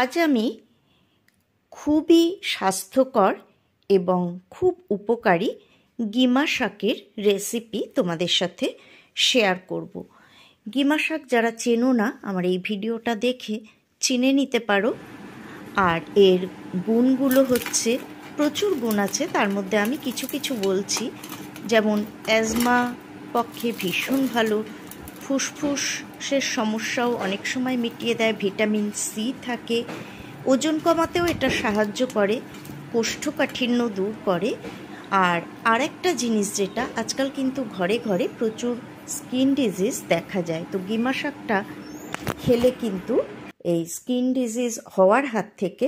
আজ আমি খুবই স্বাস্থ্যকর এবং খুব উপকারী গিমা শাকের রেসিপি তোমাদের সাথে শেয়ার করব গিমা শাক যারা চেনো না আমার এই ভিডিওটা দেখে চিনে নিতে পারো আর এর গুণগুলো হচ্ছে প্রচুর গুণ আছে তার মধ্যে আমি কিছু কিছু বলছি যেমন অ্যাজমা পক্ষে ভীষণ ভালো ফুসফুসের সমস্যাও অনেক সময় মিটিয়ে দেয় ভিটামিন সি থাকে ওজন কমাতেও এটা সাহায্য করে কোষ্ঠকাঠিন্য দূর করে আর আরেকটা জিনিস যেটা আজকাল কিন্তু ঘরে ঘরে প্রচুর স্কিন ডিজিজ দেখা যায় তো গিমা শাকটা খেলে কিন্তু এই স্কিন ডিজিজ হওয়ার হাত থেকে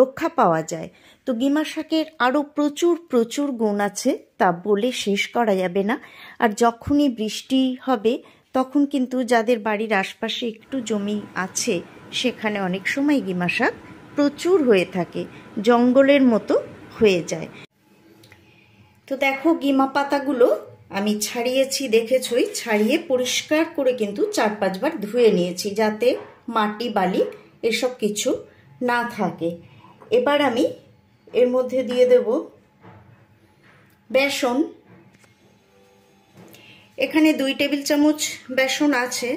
রক্ষা পাওয়া যায় তো গিমা শাকের আরও প্রচুর প্রচুর গুণ আছে তা বলে শেষ করা যাবে না আর যখনই বৃষ্টি হবে তখন কিন্তু যাদের বাড়ির আশপাশে একটু জমি আছে সেখানে অনেক সময় গিমা শাক প্রচুর হয়ে থাকে জঙ্গলের মতো হয়ে যায় তো দেখো গিমা পাতাগুলো আমি ছাড়িয়েছি দেখেছই ছাড়িয়ে পরিষ্কার করে কিন্তু চার পাঁচবার ধুয়ে নিয়েছি যাতে মাটি বালি এসব কিছু না থাকে এবার আমি এর মধ্যে দিয়ে দেব বেসন এখানে দুই টেবিল চামচ বেসন আছে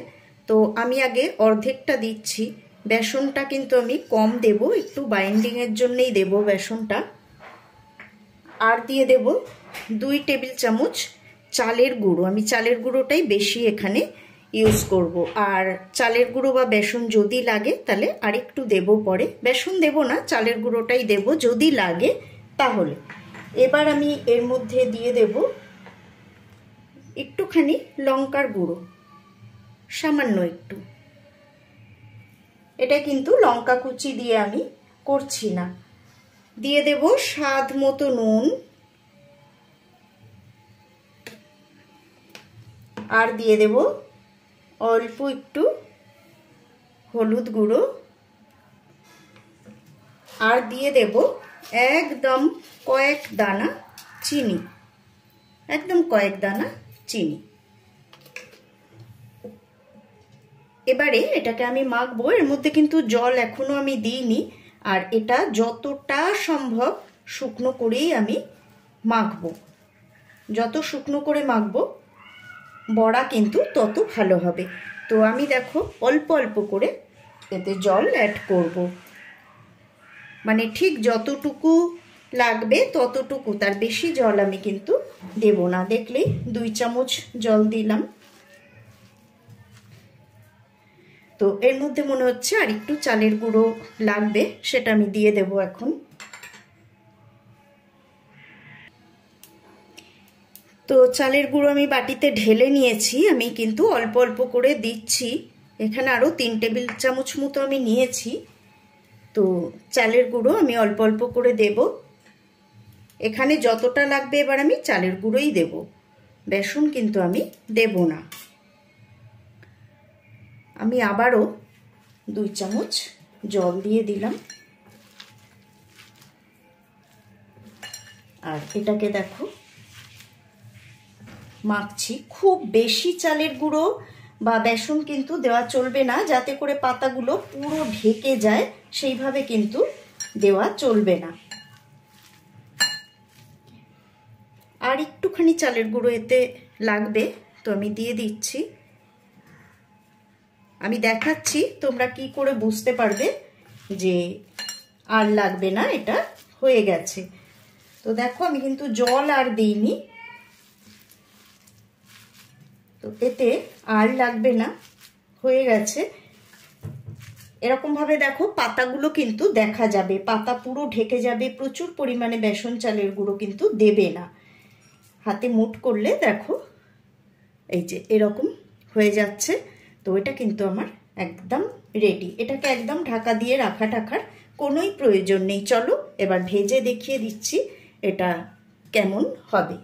তো আমি আগে অর্ধেকটা দিচ্ছি বেসনটা কিন্তু আমি কম দেব একটু বাইন্ডিংয়ের জন্যই দেব বেসনটা আর দিয়ে দেব দুই টেবিল চামচ চালের গুঁড়ো আমি চালের গুঁড়োটাই বেশি এখানে ইউজ করব আর চালের গুঁড়ো বা বেসন যদি লাগে তাহলে আরেকটু দেব পরে বেসন দেব না চালের গুঁড়োটাই দেব যদি লাগে তাহলে এবার আমি এর মধ্যে দিয়ে দেব একটুখানি লঙ্কার গুঁড়ো সামান্য একটু এটা কিন্তু লঙ্কা কুচি দিয়ে আমি করছি না দিয়ে দেব স্বাদ মতো নুন আর দিয়ে দেব অল্প একটু হলুদ গুঁড়ো আর দিয়ে দেব একদম কয়েক দানা চিনি একদম কয়েক দানা চিনি এবারে এটাকে আমি মাখবো এর মধ্যে কিন্তু জল এখনও আমি দিইনি আর এটা যতটা সম্ভব শুকনো করেই আমি মাখবো যত শুকনো করে মাখবো বড়া কিন্তু তত ভালো হবে তো আমি দেখো অল্প অল্প করে এতে জল অ্যাড করব। মানে ঠিক যতটুকু লাগবে ততটুকু তার বেশি জল আমি কিন্তু দেব না দেখলে দুই চামচ জল দিলাম তো এর মধ্যে মনে হচ্ছে আর একটু চালের গুঁড়ো লাগবে সেটা আমি দিয়ে দেব এখন তো চালের গুঁড়ো আমি বাটিতে ঢেলে নিয়েছি আমি কিন্তু অল্প অল্প করে দিচ্ছি এখানে আরও তিন টেবিল চামচ মতো আমি নিয়েছি তো চালের গুঁড়ো আমি অল্প অল্প করে দেব এখানে যতটা লাগবে এবার আমি চালের গুঁড়োই দেব বেসন কিন্তু আমি দেব না আমি আবারও দুই চামচ জল দিয়ে দিলাম আর এটাকে দেখো মাখছি খুব বেশি চালের গুঁড়ো বা বেসন কিন্তু দেওয়া চলবে না যাতে করে পাতাগুলো পুরো ঢেকে যায় সেইভাবে কিন্তু দেওয়া চলবে না আর একটুখানি চালের গুঁড়ো এতে লাগবে তো আমি দিয়ে দিচ্ছি আমি দেখাচ্ছি তোমরা কি করে বুঝতে পারবে যে আর লাগবে না এটা হয়ে গেছে তো দেখো আমি কিন্তু জল আর দিইনি তো এতে আর লাগবে না হয়ে গেছে এরকমভাবে দেখো পাতাগুলো কিন্তু দেখা যাবে পাতা পুরো ঢেকে যাবে প্রচুর পরিমাণে বেসন চালের গুঁড়ো কিন্তু দেবে না হাতে মুট করলে দেখো এই যে এরকম হয়ে যাচ্ছে তো এটা কিন্তু আমার একদম রেডি এটাকে একদম ঢাকা দিয়ে রাখা টাখার কোনোই প্রয়োজন নেই চলো এবার ভেজে দেখিয়ে দিচ্ছি এটা কেমন হবে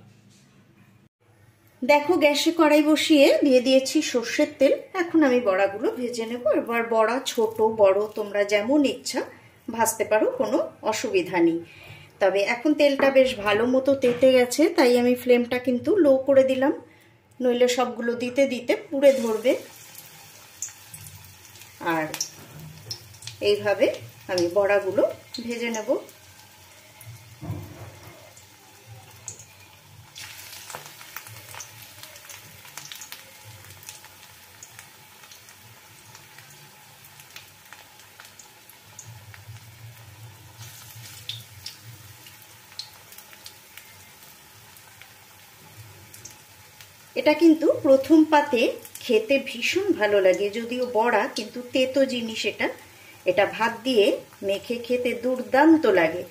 দেখো গ্যাসে কড়াই বসিয়ে দিয়ে দিয়েছি সর্ষের তেল এখন আমি বড়াগুলো ভেজে নেব এবার বড়া ছোট বড় তোমরা যেমন ইচ্ছা ভাজতে পারো কোনো অসুবিধা নেই তবে এখন তেলটা বেশ ভালো মতো তেতে গেছে তাই আমি ফ্লেমটা কিন্তু লো করে দিলাম নইলে সবগুলো দিতে দিতে পুড়ে ধরবে আর এইভাবে আমি বড়াগুলো ভেজে নেবো এটা কিন্তু প্রথম পাতে খেতে ভীষণ ভালো লাগে যদিও বড়া কিন্তু তেতো জিনিস এটা এটা ভাত দিয়ে মেখে খেতে দুর্দান্ত লাগে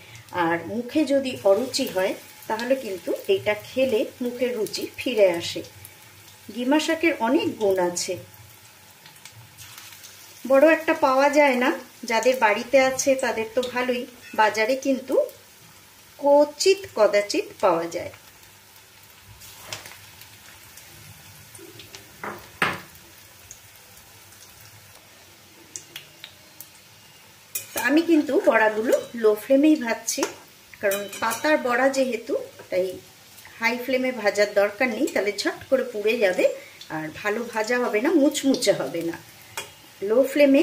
আর মুখে যদি অরুচি হয় তাহলে কিন্তু এটা খেলে মুখের রুচি ফিরে আসে গিমা শাকের অনেক গুণ আছে বড় একটা পাওয়া যায় না যাদের বাড়িতে আছে তাদের তো ভালোই বাজারে কিন্তু কচিত কদাচিত পাওয়া যায় আমি কিন্তু বড়াগুলো লো ফ্লেমেই ভাজছি কারণ পাতার বড়া যেহেতু তাই হাই ফ্লেমে ভাজার দরকার নেই তাহলে ঝট করে পুড়ে যাবে আর ভালো ভাজা হবে না মুচমুচে হবে না লো ফ্লেমে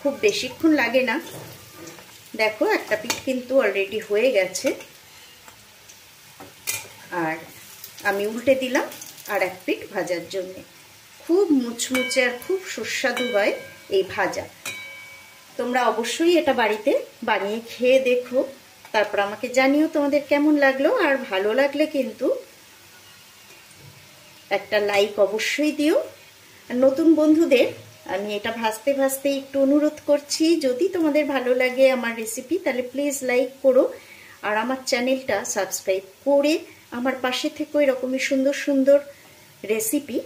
খুব বেশিক্ষণ লাগে না দেখো একটা পিঠ কিন্তু অলরেডি হয়ে গেছে আর আমি উল্টে দিলাম আর এক পিঠ ভাজার জন্যে খুব মুচমুচে আর খুব সুস্বাদু হয় এই ভাজা তোমরা অবশ্যই এটা বাড়িতে বানিয়ে খেয়ে দেখো তারপর আমাকে জানিও তোমাদের কেমন লাগলো আর ভালো লাগলে কিন্তু একটা লাইক অবশ্যই দিও নতুন বন্ধুদের আমি এটা ভাসতে ভাসতে একটু অনুরোধ করছি যদি তোমাদের ভালো লাগে আমার রেসিপি তাহলে প্লিজ লাইক করো আর আমার চ্যানেলটা সাবস্ক্রাইব করে আমার পাশে থেকেও এরকমই সুন্দর সুন্দর রেসিপি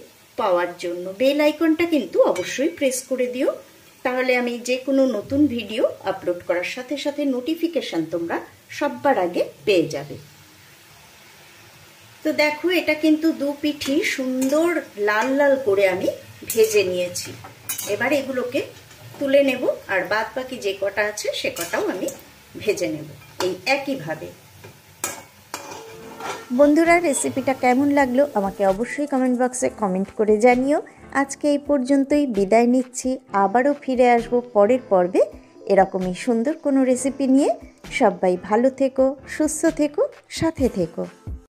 পাওয়ার জন্য বেল আইকনটা কিন্তু অবশ্যই প্রেস করে দিও তাহলে আমি যে কোনো নতুন ভিডিও আপলোড করার সাথে সাথে নোটিফিকেশান তোমরা সব্বার আগে পেয়ে যাবে তো দেখো এটা কিন্তু দু পিঠি সুন্দর লাল লাল করে আমি ভেজে নিয়েছি এবার এগুলোকে তুলে নেব আর বাদ বাকি যে কটা আছে সে কটাও আমি ভেজে নেব এই একইভাবে বন্ধুরা রেসিপিটা কেমন লাগলো আমাকে অবশ্যই কমেন্ট বক্সে কমেন্ট করে জানিও আজকে এই পর্যন্তই বিদায় নিচ্ছি আবারও ফিরে আসব পরের পর্বে এরকমই সুন্দর কোনো রেসিপি নিয়ে সবাই ভালো থেকো সুস্থ থেকো সাথে থেকো